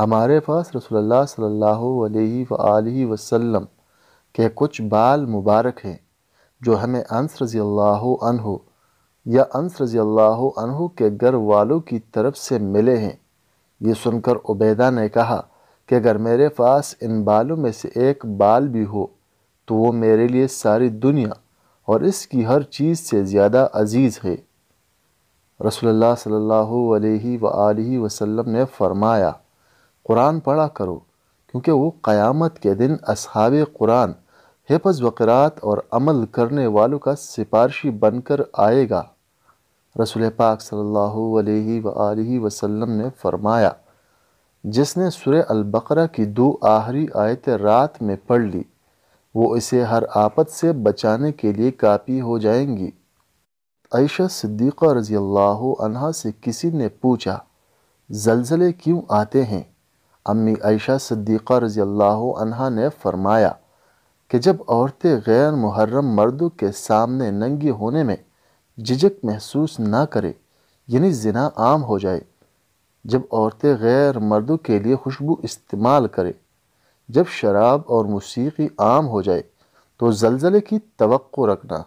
हमारे पास रसोल्ला सल्लल्लाहु के कुछ बाल मुबारक हैं जो हमें अंस रज़ी अल्लाह या अंस रज़ी के घर वालों की तरफ से मिले हैं ये सुनकर उबैदा ने कहा कि अगर मेरे पास इन बालों में से एक बाल भी हो तो वो मेरे लिए सारी दुनिया और इसकी हर चीज़ से ज़्यादा अजीज़ है रसोल्ला सल्ला वसम ने फ़रमाया कुरान पढ़ा करो क्योंकि वो क़यामत के दिन असहाब कुरान हिफज वक़रात और अमल करने वालों का सिफारशी बनकर आएगा रसूल पाक सल्ला वसम ने फरमाया जिसने सुर अलबकरा की दो आहरी आयत रात में पढ़ ली वो इसे हर आपत से बचाने के लिए काफ़ी हो जाएंगी आयशा सिद्दीक़ा रज़ी अल्लाह से किसी ने पूछा जलज़ले क्यों आते हैं अम्मी आयशा सिद्दीक़ा रज़ी अल्लाह ने फरमाया कि जब औरतें गैर मुहर्रम मर्दों के सामने नंगी होने में झिझक महसूस ना करें यानी जना आम हो जाए जब औरतें गैर मर्दों के लिए खुशबू इस्तेमाल करें जब शराब और मौसीकी आम हो जाए तो जलज़ले की तो रखना